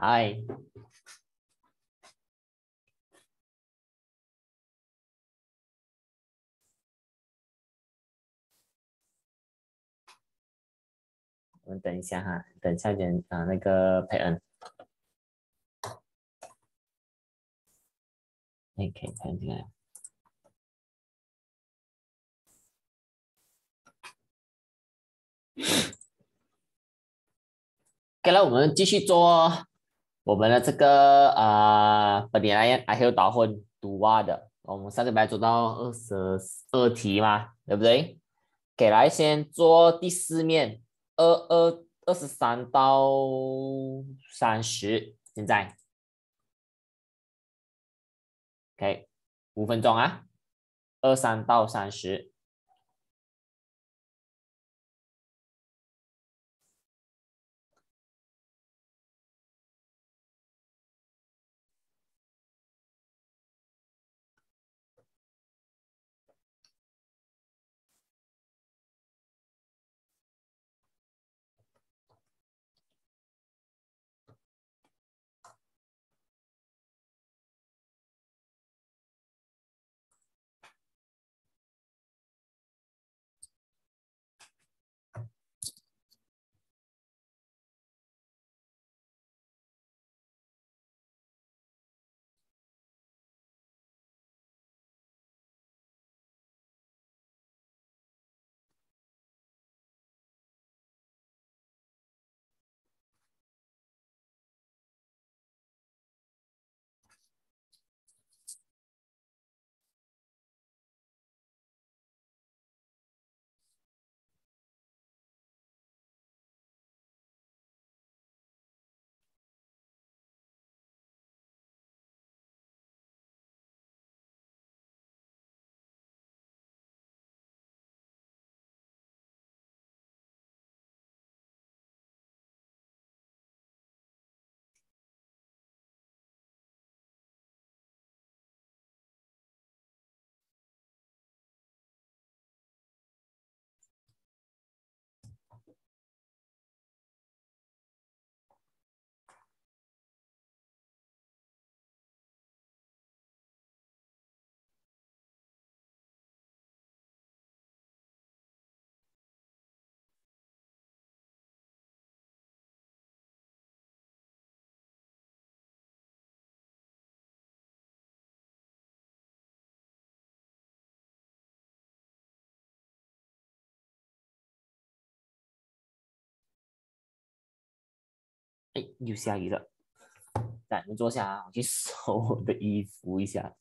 嗨。我们等一下哈，等一下点啊那个佩恩，你可以看进来。好了，我们继续做。我们的这个呃，本题来还有修导混读哇的，我们上个班做到二十二题嘛，对不对？给来先做第四面，二二二十三到三十，现在，OK，五分钟啊，二三到三十。又下雨了，懒得坐下啊！我去收 我的衣服一下。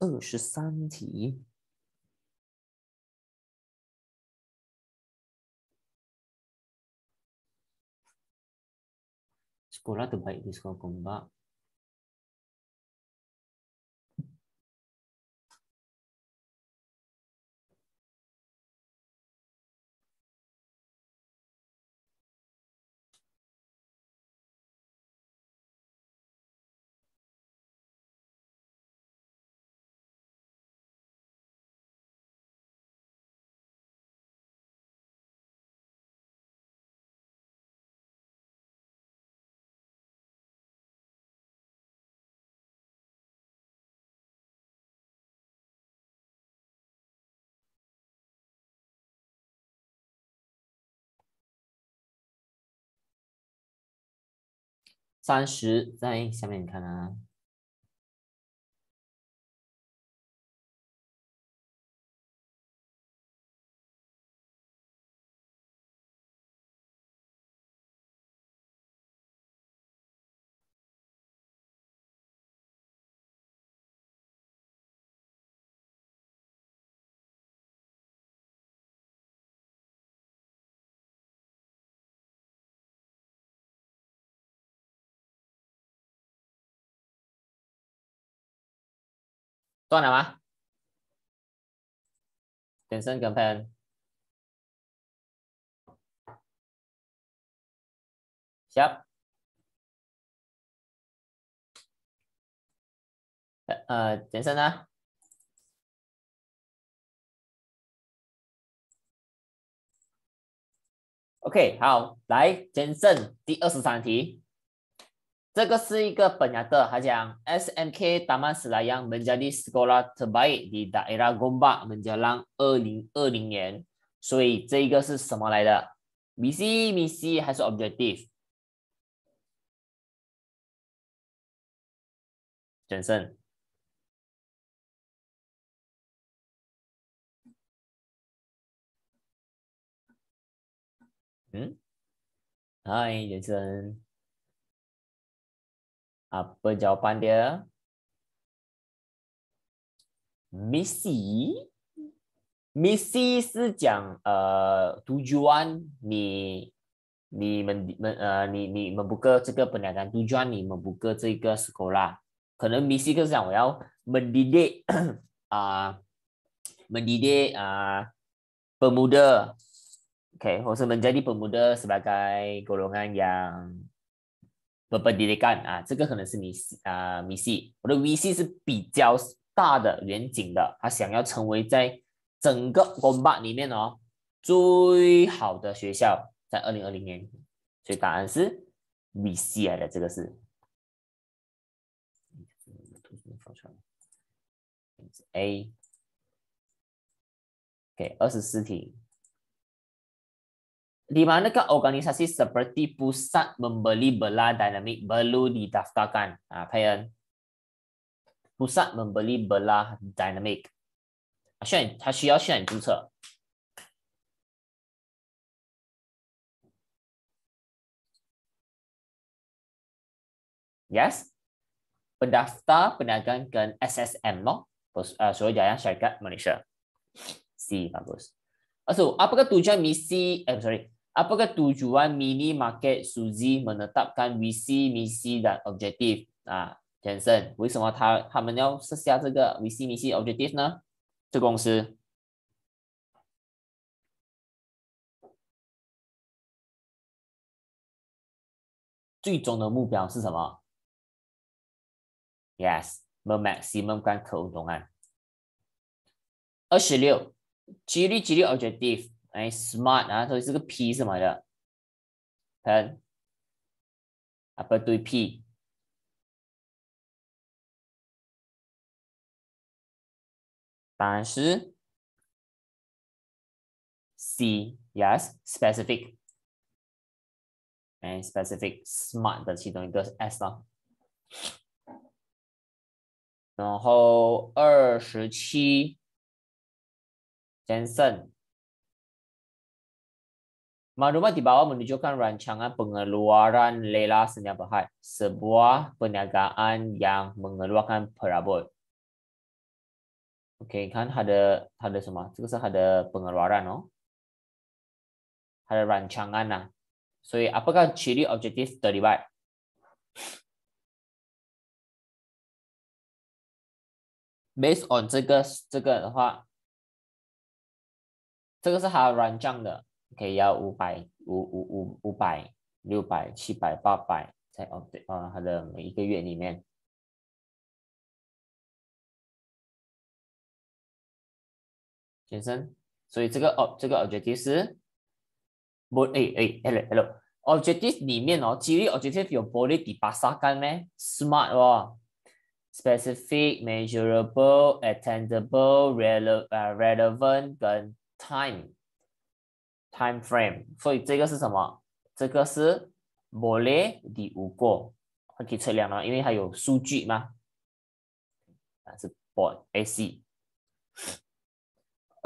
二十三题，斯科拉德巴伊迪斯考贡巴。三十在下面，你看啊。toàn nào ạ tiền sân cầm phèn chấp ờ tiền sân á 第二十三题这个是一个本雅特，他讲 SMK Taman Selayang menjadi sekolah terbaik di daerah Gombak menjelang 2020年。所以这一个是什么来的？Misi misi 还是 objective？简胜。嗯，嗨，元生。apa jawapan dia? Misi. Misi itu uh, tujuan ni ni men, men uh, ni ni membuka ni membuka tujuan ni membuka ni sekolah. Kena misi ke sekarang, ya? mendidik uh, mendidik uh, pemuda okey menjadi pemuda sebagai golongan yang d 不 l 你得干啊！这个可能是米啊，米 C，我的 VC 是比较大的远景的，他想要成为在整个公办里面哦最好的学校，在二零二零年，所以答案是米 C 来的，这个是。a 给二十四题。di manakah organisasi seperti pusat membeli bela dinamik perlu didaftarkan? Ah, ha, Payan. Pusat membeli bela dinamik. Asyik, dia perlu asyik juga. Yes. Pendaftar pedagang dengan SSM no? Uh, ah, Suruh Jaya Syarikat Malaysia. Si, bagus. Ah, so, apakah tujuan misi, eh, sorry, Apakah tujuan mini market s u z u i menetapkan visi, misi dan objektif? Ah, Jenson, boleh semua ta, a m i n a sesiapa j u visi, misi, objektif nak? 公司最终的目标是什么？Yes, the maximum gain total. 二十六，几哩几哩 o b j e c t i v 哎，smart 啊，所以这个 P 什么的，看，啊不对 P，案是 C y e specific，s 哎 specific，smart 的其中一个 S 啊，然后二十七 j o n s o n Maklumat di bawah menunjukkan rancangan pengeluaran Lela Senia Berhad, sebuah perniagaan yang mengeluarkan perabot. Okey, kan ada ada semua. Itu sahaja ada pengeluaran, no? Oh. Ada rancangan, lah. So, apakah ciri objektif terlibat? Based on 这个这个的话，这个是他软将的。这个可以要五百五五五五百六百七百八百在哦对啊，它的每一个月里面，先生，所以这个哦这个 objective，不诶诶，hello hello，objective 里面哦，其实 objective 有抱得的 p 第八 a k 咩，smart 哦，specific, measurable, attainable, relevant, relevant 跟 time。Time frame，所以这个是什么？这个是波列的无过，可以测量了，因为它有数据嘛。啊，是波 AC。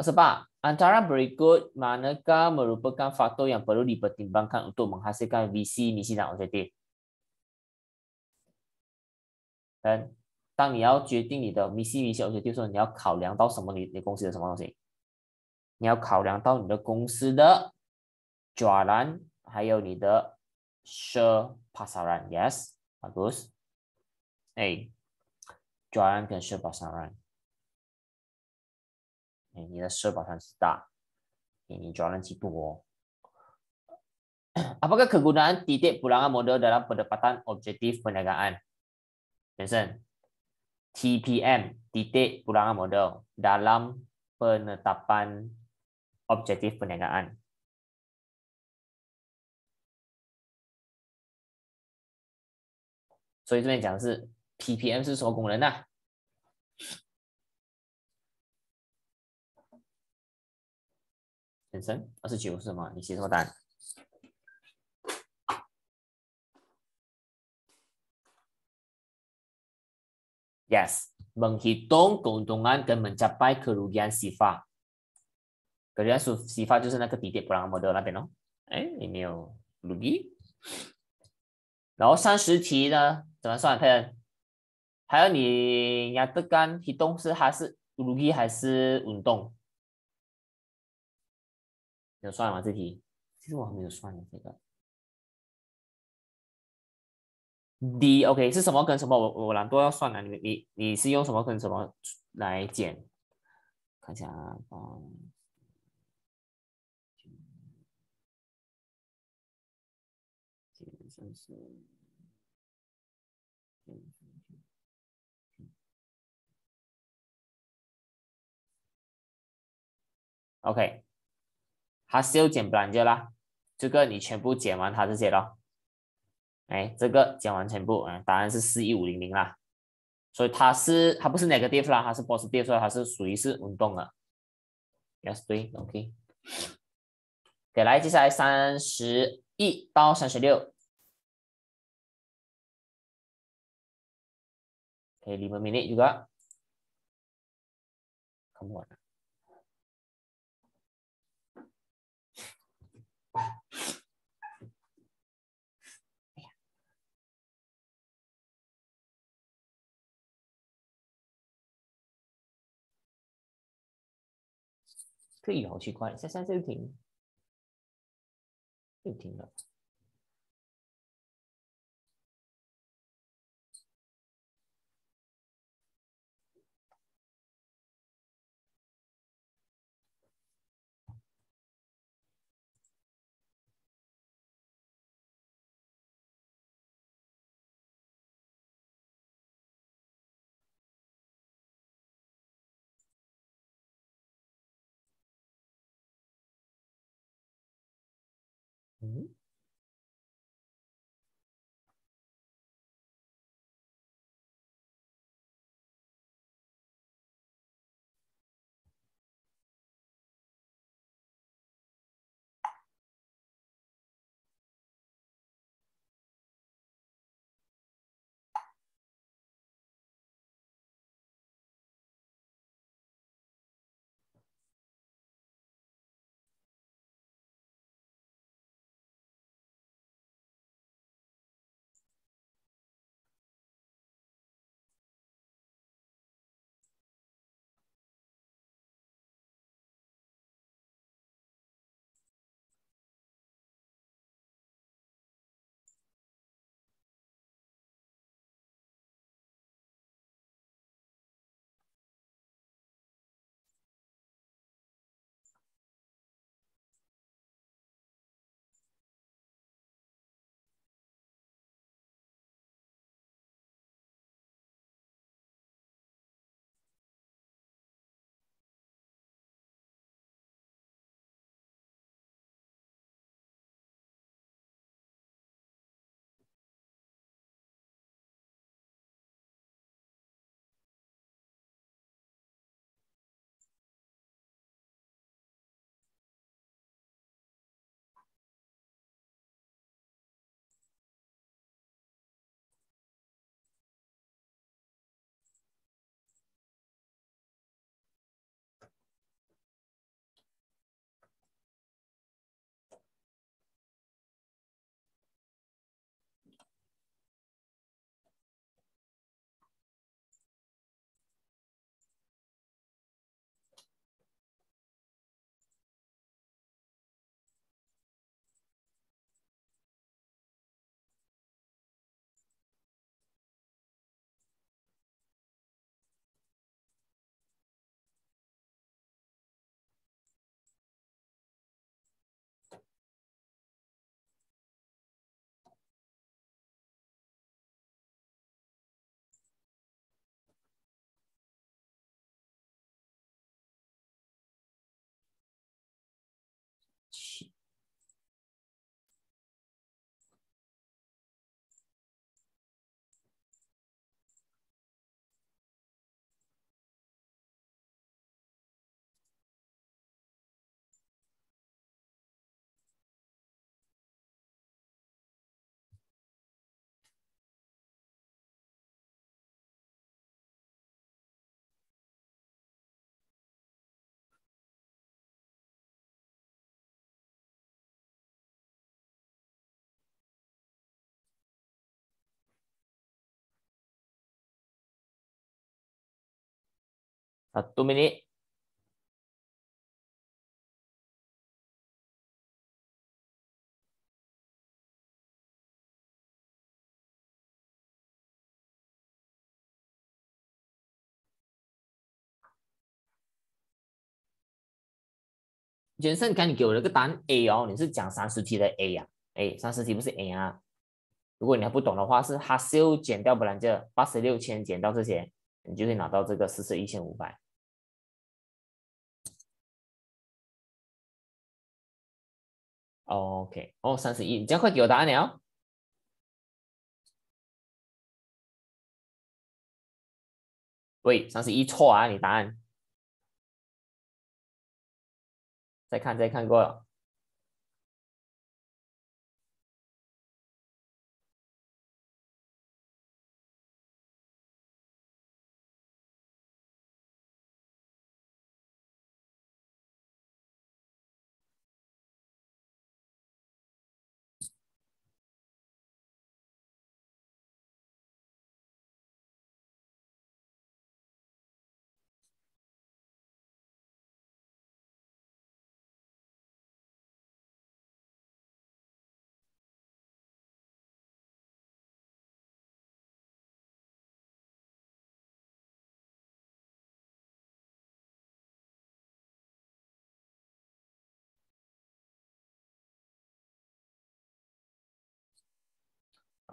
是吧？Antara berikut manakah merupakan faktor yang perlu dipertimbangkan untuk menghasilkan VC misi dan o r i t 嗯，当你要决定你的 VC，VC 就是说你要考量到什么？你你公司的什么东西？你要考量到你的公司的转栏，还有你的 share pasaran。Yes, Agus。哎，转栏跟 share pasaran。哎，你的 share pasaran 是大，哎，你转栏是多。Apakah kegunaan titik pulangan modal dalam pendapatan objektif perniagaan? Jensen, TPM, titik pulangan modal dalam penetapan objective So, 这两个 n 所以这边讲的是 PPM 是什么功能呢？本身二十九是么？你写错案。Yes, menghitung keuntungan dan mencapai kerugian sifat. 格只数四发就是那个地铁布ラ摩德那边哦，哎，有没有鲁比？然后三十题呢，怎么算，还有还有你亚德干，移动是还是鲁比还是运动？有算吗？这题其实我还没有算呢，这个 D OK 是什么跟什么？我我懒惰要算了，你你你是用什么跟什么来减？看一下啊。OK，它又减不成就啦，这个你全部减完它这些了，哎，这个减完全部，嗯，答案是四一五零零啦，所以它是它不是哪个地方啦，它是 o s i i 波斯地区，它是属于是温动的，Yes, 对，OK。给来，接下来三十一到三十六。哎，五分钟，你讲，可以好奇怪，三三三停，不停了。啊，多分钟，先生，赶紧给我了个答案 A 哦！你是讲三十题的 A 呀？A 三十题不是 A 啊？如果你还不懂的话，是它又减掉，不然就八十六千减掉这些，你就会拿到这个四十一千五百。哦，OK，哦，三十一，你样快给我答案了。喂，三十一错啊，你答案。再看，再看过了。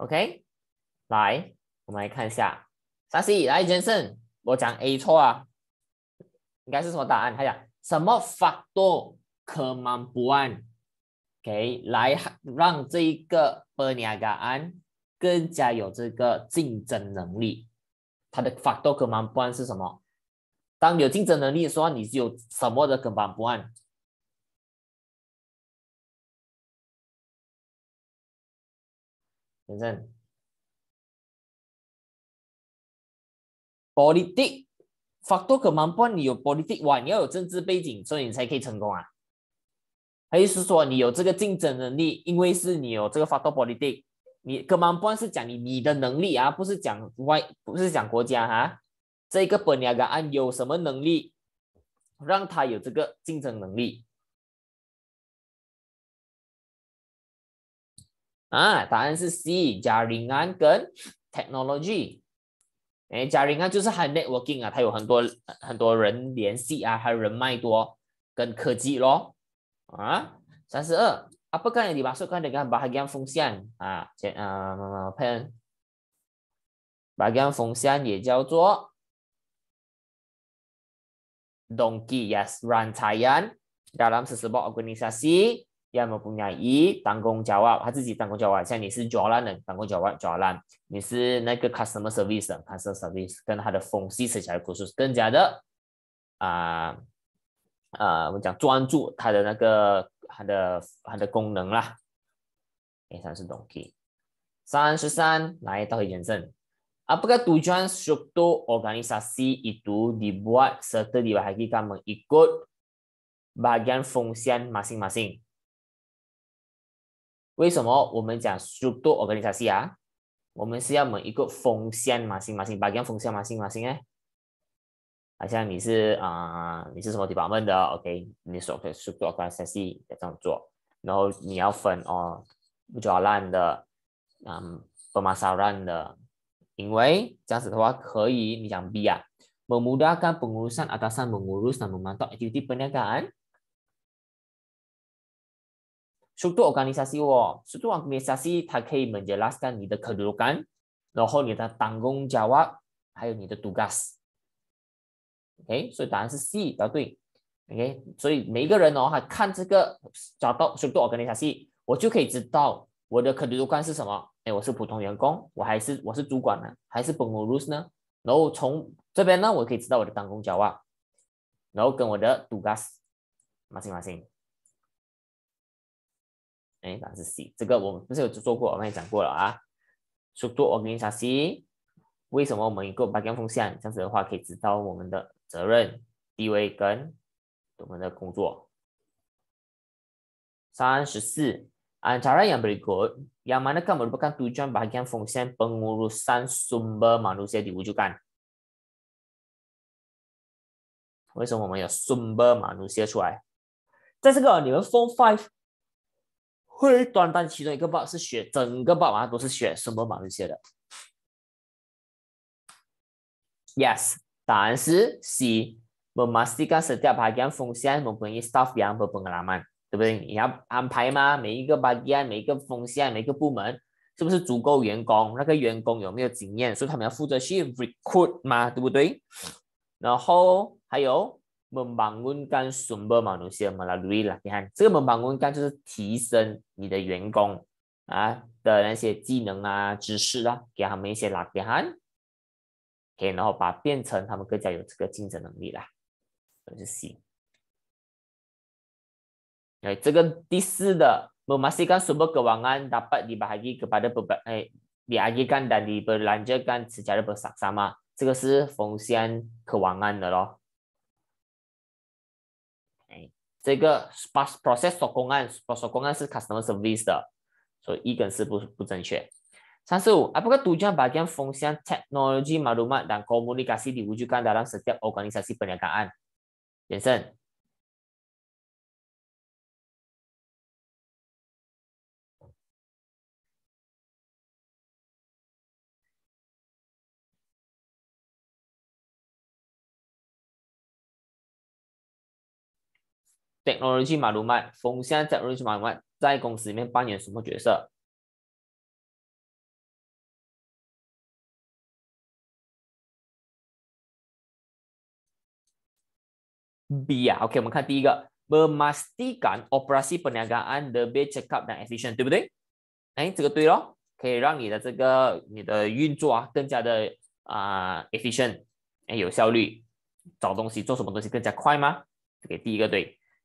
OK，来，我们来看一下沙西，来 j 生，s n 我讲 A 错啊，应该是什么答案？他讲什么法度可满不安？给来让这一个 b e r n i a g a n 更加有这个竞争能力，它的法度可满不安是什么？当有竞争能力的时候，你有什么的可满不安？反正 p o l i t i c f a c t o r 可蛮不，你有 politic，哇，你要有政治背景，所以你才可以成功啊。他意思是说，你有这个竞争能力，因为是你有这个 factor politic，你可本不是讲你你的能力啊，不是讲外，不是讲国家哈。这个本雅格案有什么能力，让他有这个竞争能力？啊，答案是 C，加零安跟 technology。哎，加零安就是还 networking 啊，它有很多很多人联系啊，还有人脉多，跟科技咯。啊，三十二，apakah yang dimaksudkan dengan bahagian fungsi 啊，先啊，pen，、呃呃、bahagian fungsi 也叫做 donkey，yes，rantaian dalam sesebuah organisasi。yang mempunyai tanggungjawab, dia sendiri tanggungjawab. Macam ni si jualan ni, tanggungjawab jualan. Ni si ni customer service customer service. Dan dia ada fungsi secara khusus. Dan dia ada, kita cakap, tuanju dia ada ni, dia ada, dia ada kongneng lah. Ini sangat sedongki. 33, lai tau hijen sen. Apakah tujuan struktur organisasi itu dibuat serta dibahagikan mengikut bahagian fungsian masing-masing? 为什么我们讲 s t r u c t u r e organisasi 啊？我们是要每一个风向嘛，行嘛，行，把样风向嘛，行嘛，行哎。好像你是啊、呃，你是什么 department 的？OK，你所谓 s t r u c t u r e organisasi 要这样做，然后你要分哦，不抓烂的，嗯，不马骚乱的，因为这样子的话可以，你讲 B 啊。memudahkan pengurusan atasan mengurus dan memantau aktiviti perniagaan 结构组织哦，结构组织它可以 menjelaskan 你的 kedudukan，然后你的 tanggung jawab，还有你的 tugas。OK，所以答案是 C，答对。OK，所以每一个人哦，他看这个找到结构组织，我就可以知道我的 kedudukan 是什么。哎，我是普通员工，我还是我是主管呢，还是部门 boss 呢？然后从这边呢，我可以知道我的 tanggung jawab，然后跟我的 tugas，马新马新。哎，答是 C。这个我们不是有做过？我刚才讲过了啊。许多 organisation 为什么我们一个 b a r g i a u n c t i 这样子的话，可以知道我们的责任、地位跟我们的工作。三十四。antarayam berikut yang mana ke mungkin tujuan bahagian fungsi pengurusan sumber manusia diwujukan？d 为什么我们要 sumber manusia 出来？在这个你们 p o n e five？会，但但其中一个报是血，整个报好像都是血，什么满这些的。Yes，答案是 C。我们每次看，涉及八件风险，我们公司 staff 有没对不对？要安排吗？每一个八件，每一个风险，每一个部门，是不是足够员工？那个员工有没有经验？所以他们要负责去 recruit 嘛，对不对？然后还有。门板工干什么？什么东西？马来西亚你看，这个门板工干就是提升你的员工啊的那些技能啊、知识啊，给他们一些拉点汗，可以，然后把变成他们更加有这个竞争能力啦，就是行。哎，这个第四的，我们还是讲什么？可玩安，dapat dibahagi kepada perba 哎，di bagikan dan diberlanjakan secara bersama，这个是风险可玩安的咯。这个 process 公案，公案是 customer service 的，所以一跟四不不正确。三十五，apakah tujuan bagian fungsi teknologi maklumat dan komunikasi diwujudkan dalam setiap organisasi perniagaan？Jason。Jensen, Technology 马路麦，风向在 Technology 马路麦，在公司里面扮演什么角色？B 啊，OK，我们看第一个 b e r a s t i k a n operasi p e n n g g a r a a n i 被 check up dan efficient，对不对？哎，这个对咯，可以让你的这个你的运作啊，更加的啊 efficient，哎，有效率，找东西做什么东西更加快吗这个第一个对。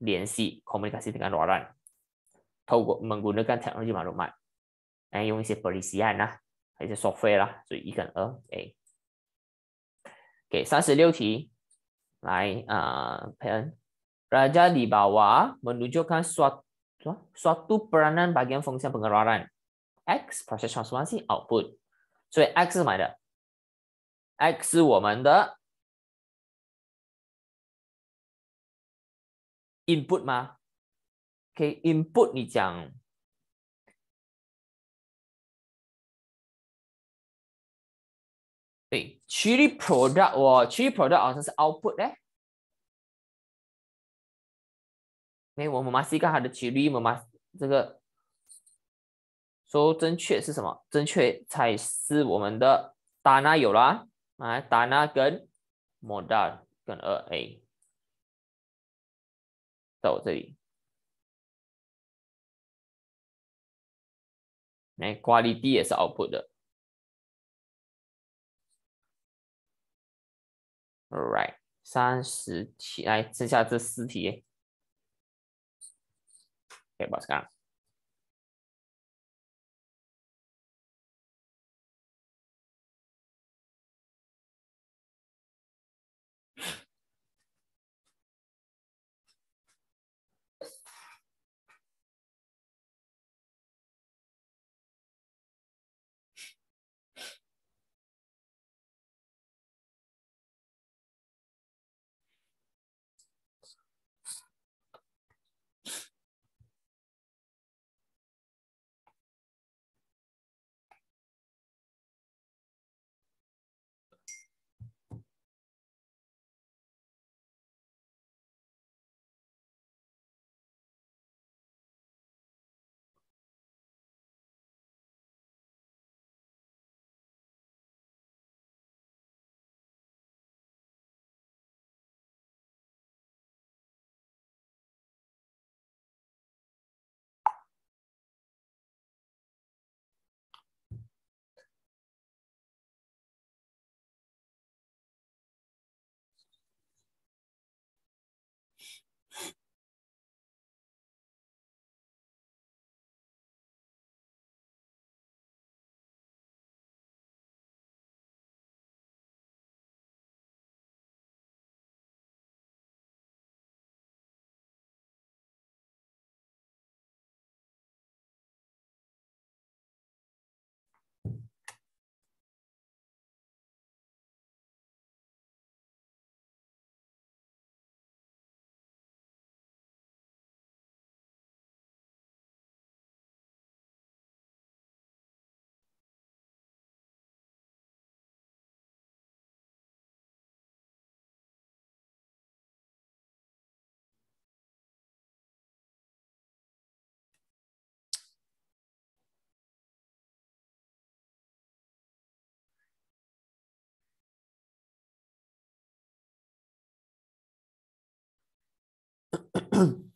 联系 komunikasi dengan orang，透过 menggunakan teknologi maklumat，哎，用一些 eh, perisian 啦，一些 lah. software 啦，所以一跟二，A。给三十六题，来啊、uh,，Raja lah. eh, eh. ah, di bawah menunjukkan suatu suatu peranan bagian fungsi pengeluaran X proses transformasi output，所以 X 是什么的？X 是我们的 input 吗？可、以 input 你讲。对，chili product 哦，chili product 好像是 output 呢。那我们马西看它的 chili，我们这个说、s 正确是什么？正确才是我们的 dana 有啦，啊，dana 跟 modal 跟二 a。到我这里，哎挂历 a 也是 output 的。All right，三十题，来剩下这四题，开始吧，哥。Mm-hmm.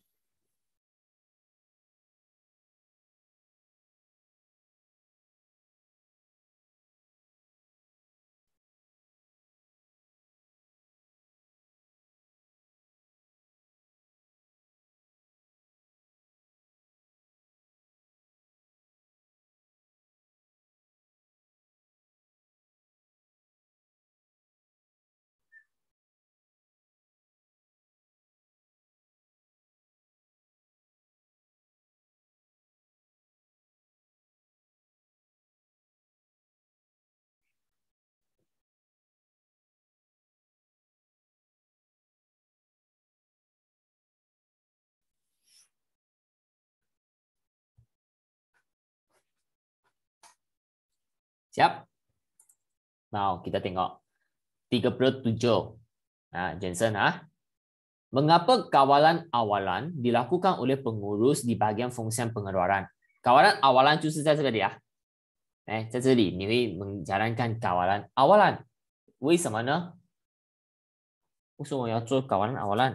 Siap? Nah, kita tengok. 37. Ha, Jensen, ha? Mengapa kawalan awalan dilakukan oleh pengurus di bahagian fungsi pengeluaran? Kawalan awalan itu saya sekali ya. Eh, saya ni Ini menjalankan kawalan awalan. Wei sama na? Kenapa saya kawalan awalan?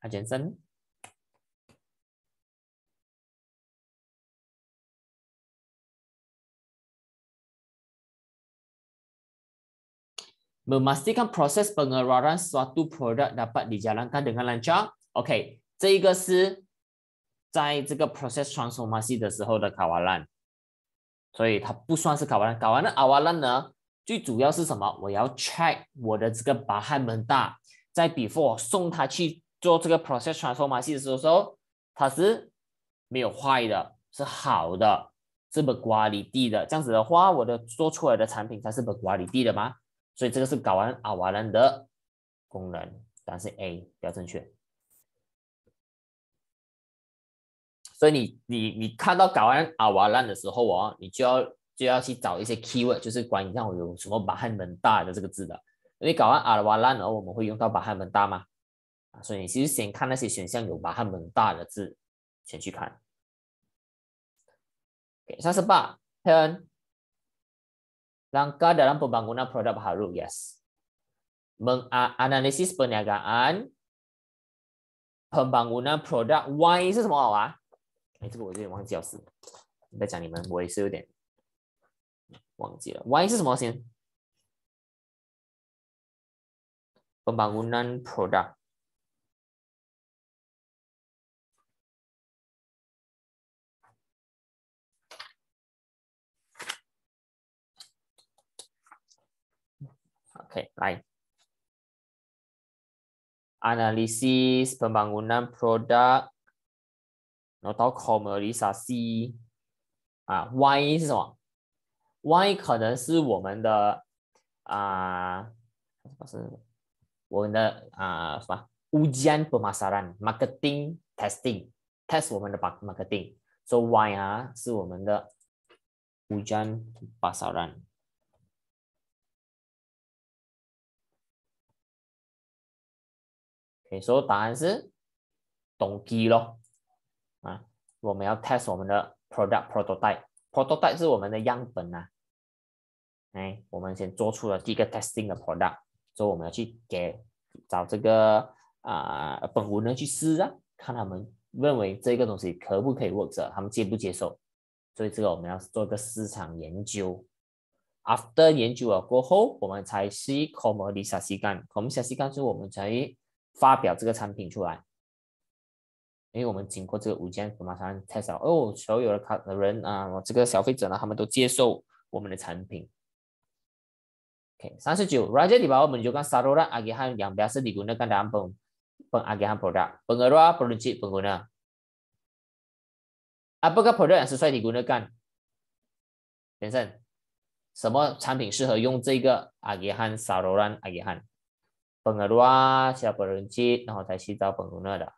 Ha, Jensen? Memastikan proses pengeluaran suatu produk dapat dijalankan dengan lancar。OK，这一个是在这个 process transformer 的时候的考完了，所以它不算是考完了。考完了啊，完了呢？最主要是什么？我要 check 我的这个把汉门大在 before 送它去做这个 process transformer 的时候，它是没有坏的，是好的，是不瓜里地的。这样子的话，我的做出来的产品才是不瓜里地的吗？所以这个是搞完阿瓦兰的功能，答案是 A 比较正确。所以你你你看到搞完阿瓦兰的时候啊，你就要就要去找一些 keyword，就是于让我有什么巴汉门大的这个字的，因为搞完阿瓦兰尔我们会用到巴汉门大吗？所以其实先看那些选项有巴汉门大的字，先去看。三十八，e n langkah dalam pembangunan produk baharu. Yes. Menganalisis perniagaan pembangunan produk Y 是什么啊？哎，这个我有点忘记了，是在讲你们，我也是有点忘记了。Y Pembangunan produk. OK，b a n g u n a n p r o o m e r c i a Ah, w 啊，Y 是什么？Y 可能是我们的，啊，是我们的啊，什么？，问 a n 市场、，marketing testing，test 我们的 marketing，w h Y 啊，是我们的 pemasaran. ujian 所以答案是，动机咯，啊，我们要 test 我们的 product prototype。prototype 是我们的样本呐。哎，我们先做出了第一个 testing 的 product，所以我们要去给找这个啊，本文呢去试啊，看他们认为这个东西可不可以 works，他们接不接受。所以这个我们要做一个市场研究。after 研究了过后，我们才去 commercialization。commercialization 是我们才。发表这个产品出来，因为我们经过这个五千伏马山测试了哦，所有的客的人啊，我这个消费者呢，他们都接受我们的产品。OK，三十九，rajah di bawah menjuga saruran agihan yang biasa digunakan dalam peng pengagihan produk pengaruh peruncit pengguna. Apakah produk yang sesuai digunakan? Benson，什么产品适合用这个 agihan saruran agihan？本格路啊写到本路基然后再去找本路那的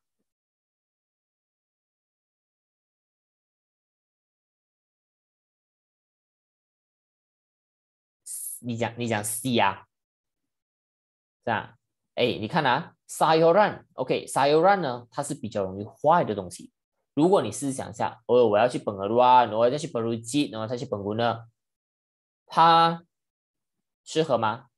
你讲你讲 c 呀这样哎你看啊 sail run ok sail run 呢它是比较容易坏的东西如果你试想一下哦我要去本格路啊我要再去本路基然后再去本路呢它适合吗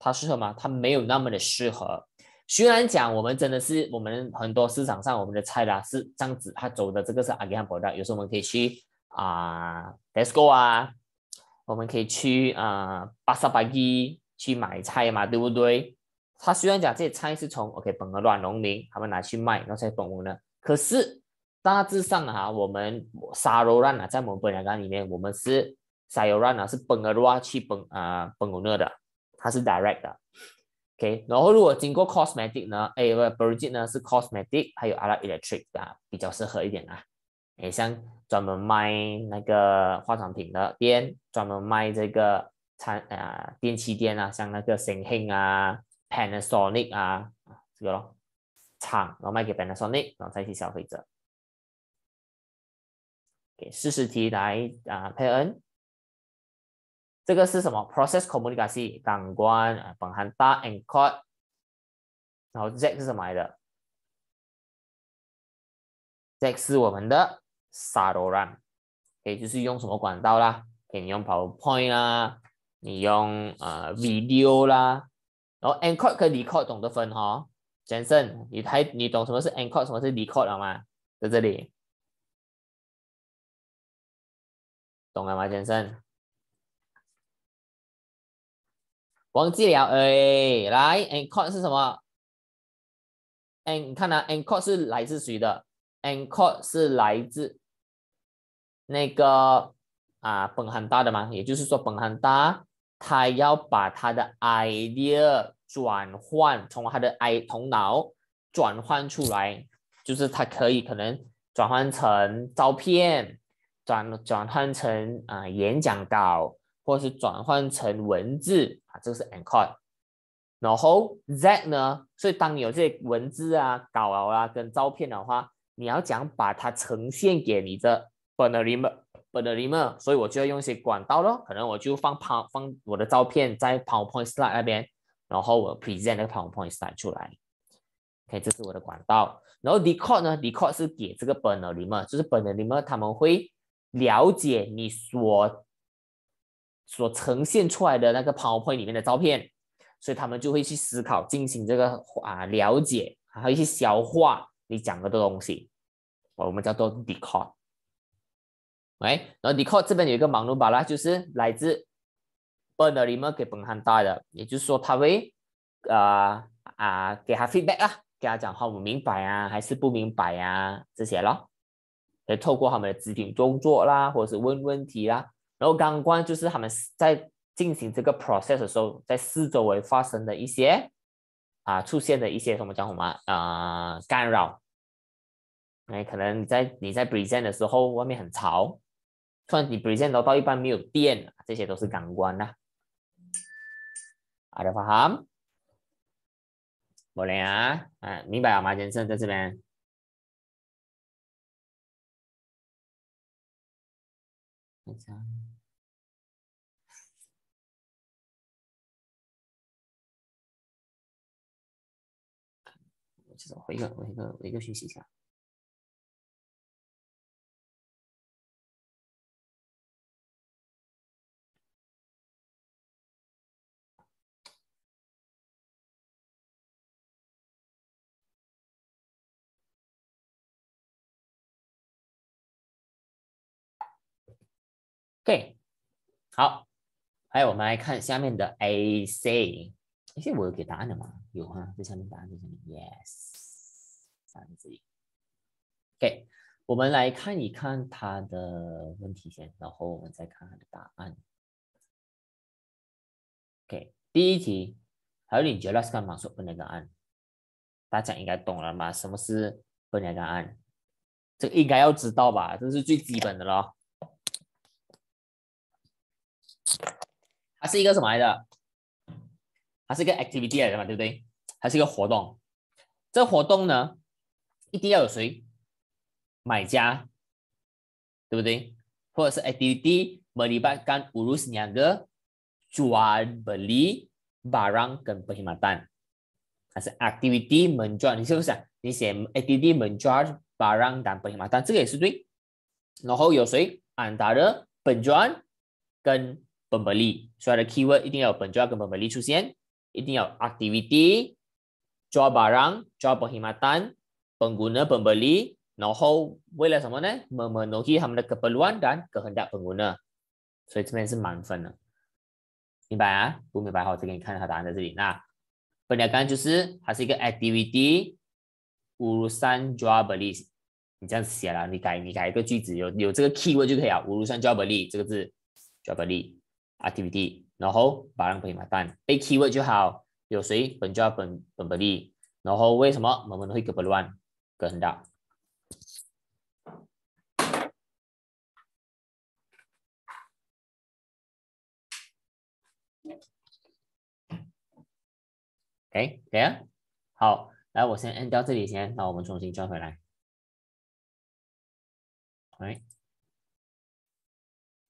它适合吗？它没有那么的适合。虽然讲我们真的是我们很多市场上我们的菜啦是这样子，它走的这个是阿根廷博的，有时候我们可以去啊，Let's go 啊，我们可以去啊，巴萨巴基去买菜嘛，对不对？它虽然讲这些菜是从 OK 本国的农民他们拿去卖，那后才本国的，可是大致上哈，我们沙兰啊，在我们本亚干里面，我们是沙兰啊，是本国去本啊本国那的。它是 direct 的，OK，然后如果经过 cosmetic 呢，哎，budget 呢是 cosmetic，还有阿拉 electric 啊，比较适合一点啦。哎，像专门卖那个化妆品的店，专门卖这个餐啊电器店啊，像那个 s i n s u n g 啊、Panasonic 啊，这个咯，厂然后卖给 Panasonic，然后再去消费者。OK，四十题来啊，佩恩。这个是什么？Process communication、感官、本含大 encode。然后 Z 是什么来的？Z 是我们的 s a i d e run，可以就是用什么管道啦？可以用 PowerPoint 啦，你用呃 video 啦。然后 encode 跟 decode 懂得分哈，先生，你还你懂什么是 encode，什么是 decode 了吗？在这里，懂了吗，先生？忘记了哎，来，encode 是什么？哎，你看呐，encode 是来自谁的？encode 是来自那个啊，本汉大的嘛。也就是说，本汉大他要把他的 idea 转换，从他的 i 头脑转换出来，就是他可以可能转换成照片，转转换成啊演讲稿。或是转换成文字啊，这个是 encode。然后 that 呢？所以当你有这些文字啊、稿啊跟照片的话，你要讲把它呈现给你的发 r i 发 e r 所以我就要用一些管道咯，可能我就放旁，放我的照片在 PowerPoint slide 那边，然后我 present 那个 PowerPoint slide 出来。OK，这是我的管道。然后 decode 呢？decode 是给这个发 e r 就是发 e r 他们会了解你所。所呈现出来的那个 PowerPoint 里面的照片，所以他们就会去思考、进行这个啊了解，还有一些消化你讲的东西，我们叫做 Decode。喂，后 Decode 这边有一个盲路板啦，就是来自 Bernie 要给 b e n 给 a n 大的，也就是说他会啊啊给他 feedback 啦，给他讲话，我明白啊，还是不明白啊这些咯，可透过他们的肢体动作啦，或者是问问题啦。然后感官就是他们在进行这个 process 的时候，在四周围发生的一些啊，出现的一些什么讲什么啊，干扰。哎，可能你在你在 present 的时候，外面很潮，突然你 present 到到一半没有电了，这些都是感官啦。阿德法函，莫啊，嗯，明白了吗？先生，在这边。我这个，我一个，我一个，我一个学习一下。对，好，还有我们来看下面的 A C，A 我有给答案的吗？有啊，在下面答案在是 Yes，三分之一。OK，我们来看一看他的问题先，然后我们再看他的答案。OK，第一题还有觉得是干嘛说不能答案，大家应该懂了嘛？什么是不能答案？这应该要知道吧？这是最基本的咯。还是一个什么来的？还是一个 activity 来的嘛，对不对？还是一个活动。这个活动呢，一定要有谁？买家，对不对？或者是 activity beri bantuan urusan y a g jual beli barang dan p e r h i m a t a n 还是 activity menjual，你是不是？你写 activity menjual barang dan p e r h i m a t a n 这个也是对。然后有谁？And o t r penjual 跟购买力，所以的 k e y w o r d 一定要有，成 b 跟购买力出现，一定要 activity，o barang，抓 p e n g h e m i t a n pengguna，pembeli，然后，未来什么呢？n 足需求他们的需求和用户，所以这边是满分的，明白啊？不明白，好，我再给你看下答案在这里。那，本来刚刚就是，它是一个 activity，urusan jawabli，你这样写了，你改，你改一个句子，有有这个 keyword 就可以啊，urusan jawabli 这个字，jawabli。Activity，然后把人可以买单，a keyword 就好，有谁本就要本本本利，然后为什么我们会给百万，给的。诶，谁啊？好，来我先 end 掉这里先，那我们重新转回来。喂？